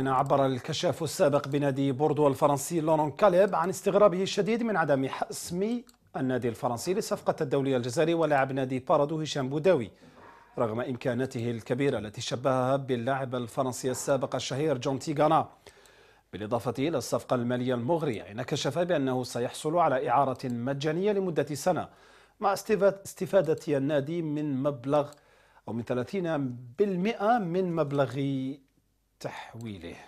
عبر الكشاف السابق بنادي بوردو الفرنسي لورون كاليب عن استغرابه الشديد من عدم حسم النادي الفرنسي لصفقة الدولية الجزائري ولاعب نادي بارادو هشام بوداوي رغم إمكاناته الكبيرة التي شبهها باللاعب الفرنسي السابق الشهير جون تيغانا بالإضافة إلى الصفقة المالية المغرية إن كشف بأنه سيحصل على إعارة مجانية لمدة سنة مع استفادة النادي من مبلغ أو من 30% من مبلغ تحويله